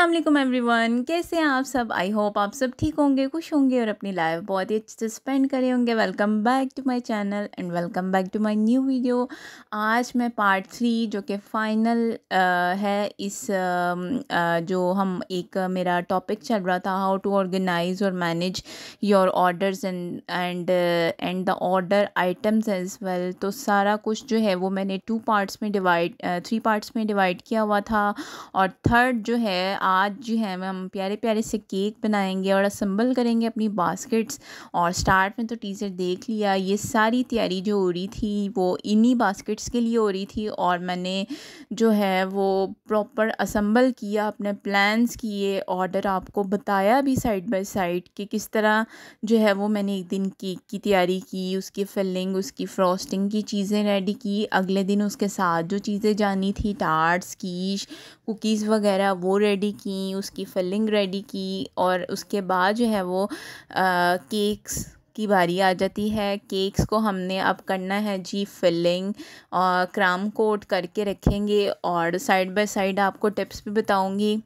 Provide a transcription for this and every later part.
Aslam one कैसे हैं आप सब आई होप आप सब ठीक होंगे खुश होंगे और अपनी लाइफ बहुत ही अच्छे से स्पेंड करे होंगे welcome back to my channel and welcome back to my new video आज मैं पार्ट थ्री जो कि फ़ाइनल uh, है इस आ, um, uh, जो हम एक uh, मेरा टॉपिक चल रहा था हाउ टू ऑर्गेनाइज और manage your orders and and and the order items as well तो सारा कुछ जो है वो मैंने टू पार्ट्स में डिवाइड थ्री पार्ट्स में डिवाइड किया हुआ था और थर्ड जो है आज जो है हम प्यारे प्यारे से केक बनाएंगे और असम्बल करेंगे अपनी बास्केट्स और स्टार्ट में तो टीचर देख लिया ये सारी तैयारी जो हो रही थी वो इन्हीं बास्केट्स के लिए हो रही थी और मैंने जो है वो प्रॉपर असम्बल किया अपने प्लान्स किए ऑर्डर आपको बताया भी साइड बाय साइड कि किस तरह जो है वो मैंने एक दिन केक की तैयारी की उसकी फिलिंग उसकी फ्रॉस्टिंग की चीज़ें रेडी की अगले दिन उसके साथ जो चीज़ें जानी थी टार्ट्स कीश कुकीज़ वगैरह वो रेडी रेडी की उसकी फिलिंग रेडी की और उसके बाद जो है वो आ, केक्स की बारी आ जाती है केक्स को हमने अब करना है जी फिलिंग और क्राम कोट करके रखेंगे और साइड बाय साइड आपको टिप्स भी बताऊंगी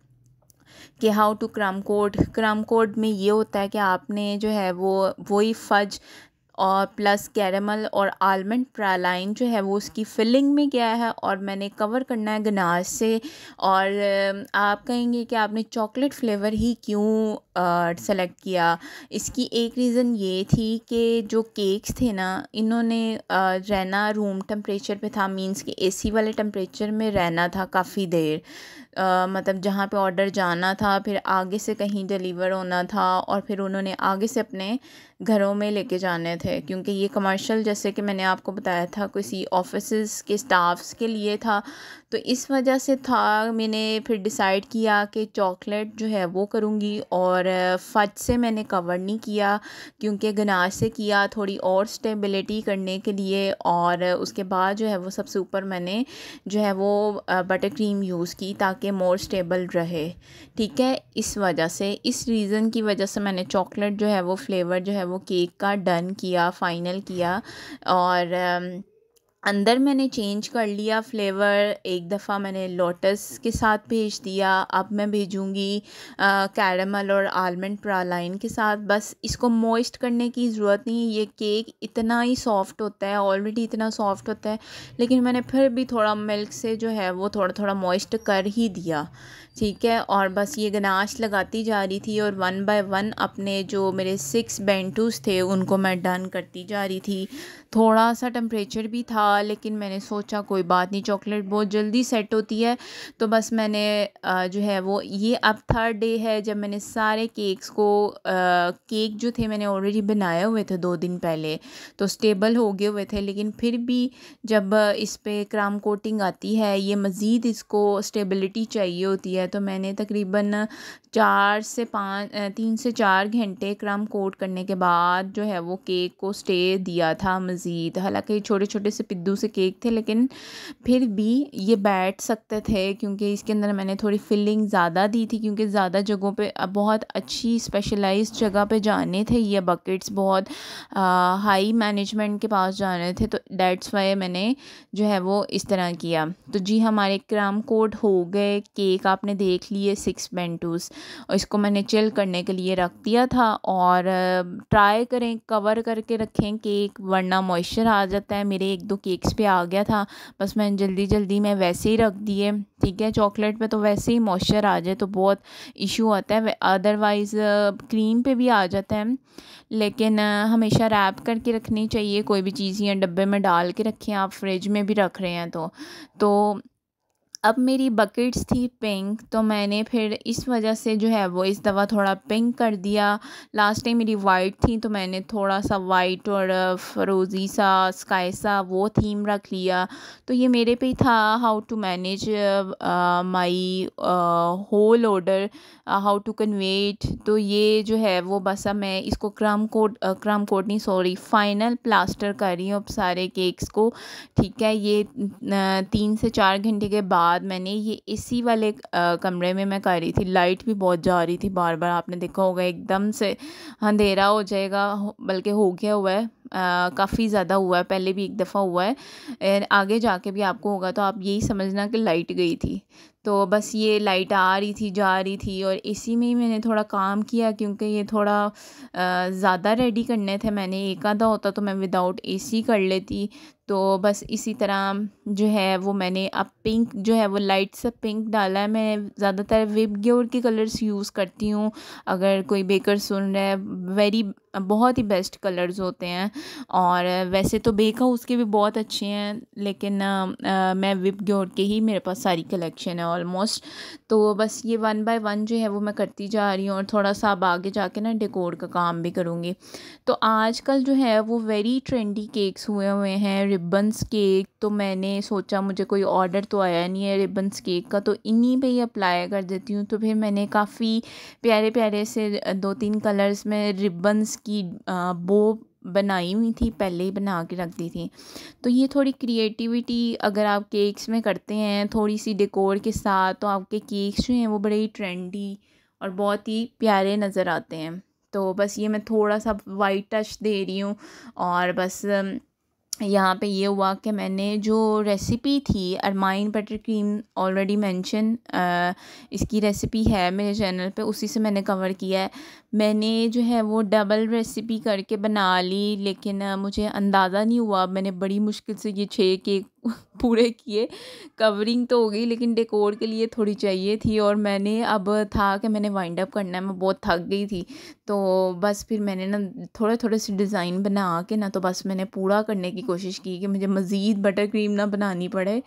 कि how to crumb coat crumb coat में ये होता है कि आपने जो है वो वही फज और प्लस कैरमल और आलमंड प्रालाइन जो है वो उसकी फिलिंग में गया है और मैंने कवर करना है गनाज से और आप कहेंगे कि आपने चॉकलेट फ्लेवर ही क्यों सेलेक्ट किया इसकी एक रीज़न ये थी कि जो केक्स थे ना इन्होंने रहना रूम टम्परेचर पे था मींस कि एसी वाले टेम्परेचर में रहना था काफ़ी देर मतलब जहाँ पे ऑर्डर जाना था फिर आगे से कहीं डिलीवर होना था और फिर उन्होंने आगे से अपने घरों में लेके जाने थे क्योंकि ये कमर्शियल जैसे कि मैंने आपको बताया था किसी ऑफिस के स्टाफ्स के लिए था तो इस वजह से था मैंने फिर डिसाइड किया कि चॉकलेट जो है वो करूँगी और फज से मैंने कवर नहीं किया क्योंकि गनाज से किया थोड़ी और स्टेबिलिटी करने के लिए और उसके बाद जो है वो सबसे ऊपर मैंने जो है वो बटर क्रीम यूज़ की ताकि के मोर स्टेबल रहे ठीक है इस वजह से इस रीज़न की वजह से मैंने चॉकलेट जो है वो फ्लेवर जो है वो केक का डन किया फाइनल किया और um, अंदर मैंने चेंज कर लिया फ़्लेवर एक दफ़ा मैंने लोटस के साथ भेज दिया अब मैं भेजूँगी कैरमल और आलमंड प्रालाइन के साथ बस इसको मोइस्ट करने की ज़रूरत नहीं है ये केक इतना ही सॉफ्ट होता है ऑलरेडी इतना सॉफ्ट होता है लेकिन मैंने फिर भी थोड़ा मिल्क से जो है वो थोड़ा थोड़ा मोइस्ट कर ही दिया ठीक है और बस ये गनाश लगाती जा रही थी और वन बाय वन अपने जो मेरे सिक्स बेंटूस थे उनको मैं डन करती जा रही थी थोड़ा सा टम्परेचर भी था लेकिन मैंने सोचा कोई बात नहीं चॉकलेट बहुत जल्दी सेट होती है तो बस मैंने जो है वो ये अब थर्ड डे है जब मैंने सारे केक्स को केक जो थे मैंने ऑलरेडी बनाए हुए थे दो दिन पहले तो स्टेबल हो गए हुए थे लेकिन फिर भी जब इस पर क्राम कोटिंग आती है ये मज़ीद इसको स्टेबिलिटी चाहिए होती है है तो मैंने तकरीबन चार से पाँच तीन से चार घंटे क्रम कोट करने के बाद जो है वो केक को स्टे दिया था मज़ीद हालांकि छोटे छोटे से पिद्दू से केक थे लेकिन फिर भी ये बैठ सकते थे क्योंकि इसके अंदर मैंने थोड़ी फिलिंग ज़्यादा दी थी क्योंकि ज़्यादा जगहों पे बहुत अच्छी स्पेशलाइज जगह पे जाने थे ये बकेट्स बहुत आ, हाई मैनेजमेंट के पास जाने थे तो डैट्स वाई मैंने जो है वो इस तरह किया तो जी हाँ, हमारे क्रम कोट हो गए केक आपने मैंने देख लिए सिक्स बेंटूस इसको मैंने चिल करने के लिए रख दिया था और ट्राई करें कवर करके रखें केक वरना मॉइस्चर आ जाता है मेरे एक दो केक्स पे आ गया था बस मैंने जल्दी जल्दी मैं वैसे ही रख दिए ठीक है चॉकलेट पे तो वैसे ही मॉइस्चर आ जाए तो बहुत इशू आता है अदरवाइज़ क्रीम पे भी आ जाता है लेकिन हमेशा रैप करके रखनी चाहिए कोई भी चीज़ या डब्बे में डाल के रखें आप फ्रिज में भी रख रहे हैं तो तो अब मेरी बकेट्स थी पिंक तो मैंने फिर इस वजह से जो है वो इस दफ़ा थोड़ा पिंक कर दिया लास्ट टाइम मेरी वाइट थी तो मैंने थोड़ा सा वाइट और फरोज़ी सा स्काई सा वो थीम रख लिया तो ये मेरे पे ही था how to manage my whole order how to convert तो ये जो है वो बस अब मैं इसको क्रम कोड क्रम कोड नहीं सॉरी फाइनल प्लास्टर कर रही हूँ अब सारे केक्स को ठीक है ये तीन से चार घंटे के बाद बाद मैंने ये इसी वाले कमरे में मैं कर रही थी लाइट भी बहुत जा रही थी बार बार आपने देखा होगा एकदम से अंधेरा हो जाएगा बल्कि हो गया हुआ है काफ़ी ज़्यादा हुआ है पहले भी एक दफ़ा हुआ है एंड आगे जाके भी आपको होगा तो आप यही समझना कि लाइट गई थी तो बस ये लाइट आ रही थी जा रही थी और इसी में ही मैंने थोड़ा काम किया क्योंकि ये थोड़ा ज़्यादा रेडी करने थे मैंने एक आधा होता तो मैं विदाउट सी कर लेती तो बस इसी तरह जो है वो मैंने अब पिंक जो है वो लाइट सब पिंक डाला है मैं ज़्यादातर विप ग्योर के कलर्स यूज़ करती हूँ अगर कोई बेकर सुन रहा है वेरी बहुत ही बेस्ट कलर्स होते हैं और वैसे तो बेका उसके भी बहुत अच्छे हैं लेकिन आ, मैं विप ग्योर के ही मेरे पास सारी कलेक्शन है ऑलमोस्ट तो बस ये वन बाय वन जो है वो मैं करती जा रही हूँ और थोड़ा सा अब आगे जाके ना डेकोर का काम भी करूँगी तो आजकल जो है वो वेरी ट्रेंडी केक्स हुए हुए हैं रिबन्स केक तो मैंने सोचा मुझे कोई ऑर्डर तो आया नहीं है रिबन्स केक का तो इन्हीं पर ही अप्लाई कर देती हूँ तो फिर मैंने काफ़ी प्यारे प्यारे से दो तीन कलर्स में रिबन्स इसकी बो बनाई हुई थी पहले ही बना के रख दी थी तो ये थोड़ी क्रिएटिविटी अगर आप केक्स में करते हैं थोड़ी सी डेकोर के साथ तो आपके केक्स जो हैं वो बड़े ही ट्रेंडी और बहुत ही प्यारे नज़र आते हैं तो बस ये मैं थोड़ा सा वाइट टच दे रही हूँ और बस यहाँ पे ये हुआ कि मैंने जो रेसिपी थी ermine butter cream already mention इसकी रेसिपी है मेरे चैनल पे उसी से मैंने कवर किया है मैंने जो है वो डबल रेसिपी करके बना ली लेकिन मुझे अंदाज़ा नहीं हुआ मैंने बड़ी मुश्किल से ये छः केक पूरे किए कवरिंग तो हो गई लेकिन डेकोर के लिए थोड़ी चाहिए थी और मैंने अब था कि मैंने वाइंड अप करना है मैं बहुत थक गई थी तो बस फिर मैंने ना थोड़े थोड़े से डिज़ाइन बना के ना तो बस मैंने पूरा करने की कोशिश की कि मुझे मज़ीद बटर क्रीम ना बनानी पड़े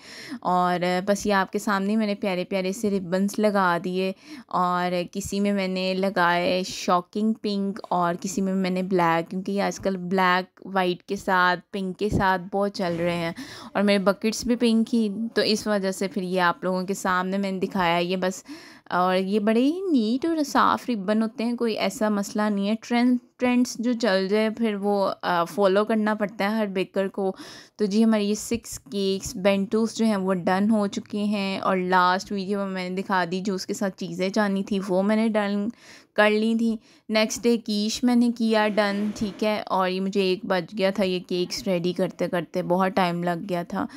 और बस ये आपके सामने मैंने प्यारे प्यारे से रिबन्स लगा दिए और किसी में मैंने लगाए शॉकिंग पिंक और किसी में मैंने ब्लैक क्योंकि आजकल ब्लैक वाइट के साथ पिंक के साथ बहुत चल रहे हैं और मेरे बकेट्स भी पिंक ही तो इस वजह से फिर ये आप लोगों के सामने मैंने दिखाया ये बस और ये बड़े ही नीट और साफ़ रिबन होते हैं कोई ऐसा मसला नहीं है ट्रेंड ट्रेंड्स जो चल रहे हैं फिर वो फॉलो करना पड़ता है हर बेकर को तो जी हमारे ये सिक्स केक्स बेंटूस जो हैं वो डन हो चुके हैं और लास्ट वीडियो में मैंने दिखा दी जो उसके साथ चीज़ें जानी थी वो मैंने डन कर ली थी नेक्स्ट डे कीश मैंने किया डन ठीक है और ये मुझे एक बज गया था ये केक्स रेडी करते करते बहुत टाइम लग गया था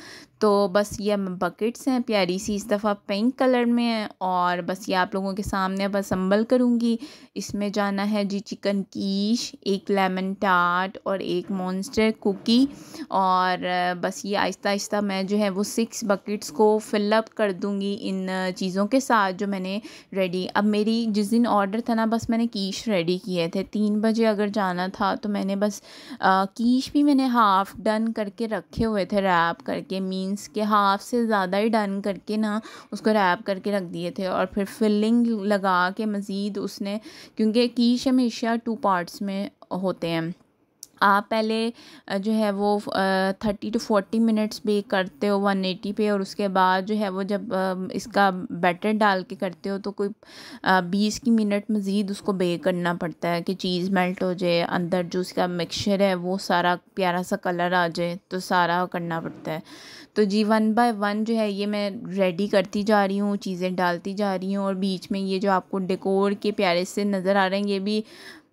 तो बस ये बकेट्स हैं प्यारी सी इस दफ़ा पिंक कलर में है और बस ये आप लोगों के सामने अब असम्बल करूँगी इसमें जाना है जी चिकन कीश एक लेमन टाट और एक मॉन्स्टर कुकी और बस ये आहिस्ता आहिस्ता मैं जो है वो सिक्स बकेट्स को फिलअप कर दूँगी इन चीज़ों के साथ जो मैंने रेडी अब मेरी जिस दिन ऑर्डर था ना बस मैंने कीश रेडी किए थे तीन बजे अगर जाना था तो मैंने बस आ, कीश भी मैंने हाफ़ डन करके रखे हुए थे रैप करके मीन मीन्स के हाफ़ से ज़्यादा ही डन करके ना उसको रैप करके रख दिए थे और फिर फिलिंग लगा के मज़ीद उसने क्योंकि कीश हमेशा टू पार्ट्स में होते हैं आप पहले जो है वो thirty two forty minutes bake करते हो वन एटी पे और उसके बाद जो है वो जब इसका बैटर डाल के करते हो तो कोई बीस की मिनट मज़ीद उसको बेक करना पड़ता है कि चीज़ मेल्ट हो जाए अंदर जो उसका मिक्सचर है वो सारा प्यारा सा कलर आ जाए तो सारा करना पड़ता है तो जी वन बाय वन जो है ये मैं रेडी करती जा रही हूँ चीज़ें डालती जा रही हूँ और बीच में ये जो आपको डेकोर के प्यारे से नज़र आ रहे हैं ये भी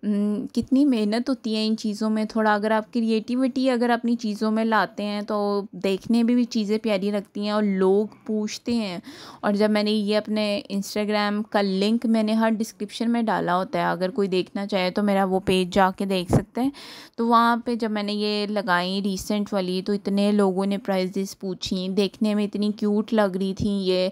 हम्म, कितनी मेहनत होती है इन चीज़ों में थोड़ा अगर आप क्रिएटिविटी अगर अपनी चीज़ों में लाते हैं तो देखने में भी चीज़ें प्यारी लगती हैं और लोग पूछते हैं और जब मैंने ये अपने इंस्टाग्राम का लिंक मैंने हर डिस्क्रिप्शन में डाला होता है अगर कोई देखना चाहे तो मेरा वो पेज जाके देख सकते हैं तो वहाँ पर जब मैंने ये लगाई रिसेंट वाली तो इतने लोगों ने प्राइजेस पूछी देखने में इतनी क्यूट लग रही थी ये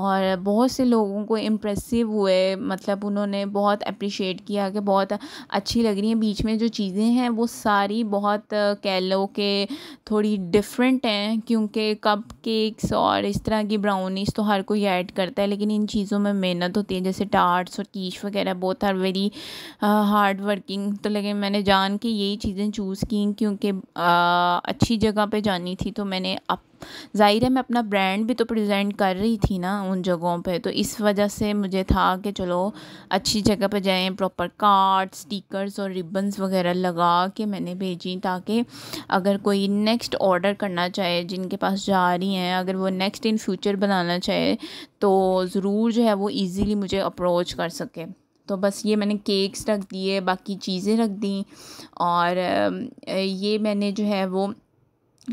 और बहुत से लोगों को इम्प्रेसिव हुए मतलब उन्होंने बहुत अप्रिशिएट किया कि बहुत अच्छी लग रही हैं बीच में जो चीज़ें हैं वो सारी बहुत कह लो कि थोड़ी डिफरेंट हैं क्योंकि कप केक्स और इस तरह की ब्राउनीज तो हर कोई ऐड करता है लेकिन इन चीज़ों में मेहनत होती है जैसे टार्ट्स और कीश वगैरह बहुत आर वेरी हार्ड वर्किंग तो लेकिन मैंने जान के यही चीज़ें चूज़ की क्योंकि अच्छी जगह पर जानी थी तो मैंने अप ज़ाहिर है मैं अपना ब्रांड भी तो प्रेजेंट कर रही थी ना उन जगहों पे तो इस वजह से मुझे था कि चलो अच्छी जगह पे जाएं प्रॉपर कार्ड स्टिकर्स और रिबन्स वगैरह लगा के मैंने भेजी ताकि अगर कोई नेक्स्ट ऑर्डर करना चाहे जिनके पास जा रही हैं अगर वो नेक्स्ट इन फ्यूचर बनाना चाहे तो ज़रूर जो है वो ईज़िली मुझे अप्रोच कर सके तो बस ये मैंने केक्स रख दिए बाकी चीज़ें रख दी और ये मैंने जो है वो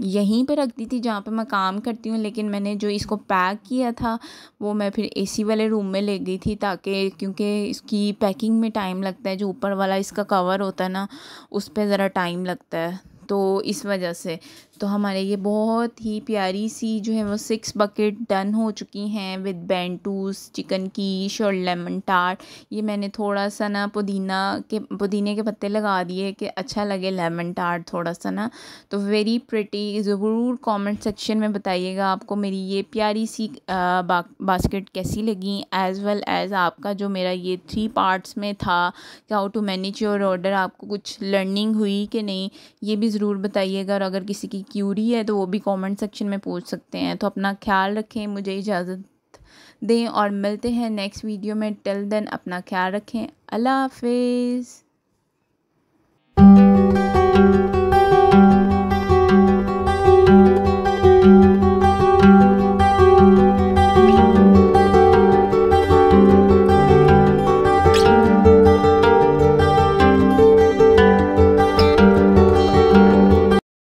यहीं पे रख दी थी जहाँ पे मैं काम करती हूँ लेकिन मैंने जो इसको पैक किया था वो मैं फिर एसी वाले रूम में ले गई थी ताकि क्योंकि इसकी पैकिंग में टाइम लगता है जो ऊपर वाला इसका कवर होता है ना उस पर ज़रा टाइम लगता है तो इस वजह से तो हमारे ये बहुत ही प्यारी सी जो है वो सिक्स बकेट डन हो चुकी हैं विद बेंटूस चिकन कीश और लेमन टार्ट ये मैंने थोड़ा सा ना पुदीना के पुदीने के पत्ते लगा दिए कि अच्छा लगे लेमन टार्ट थोड़ा सा ना तो वेरी प्रिटी ज़रूर कमेंट सेक्शन में बताइएगा आपको मेरी ये प्यारी सी आ, बा, बास्केट कैसी लगी एज़ वेल एज़ आपका जो मेरा ये थ्री पार्ट्स में था how to manage your order आपको कुछ लर्निंग हुई कि नहीं ये भी ज़रूर बताइएगा और अगर किसी की क्यूरी है तो वो भी कमेंट सेक्शन में पूछ सकते हैं तो अपना ख्याल रखें मुझे इजाज़त दें और मिलते हैं नेक्स्ट वीडियो में टिल देन अपना ख्याल रखें अल्लाह हाफिज़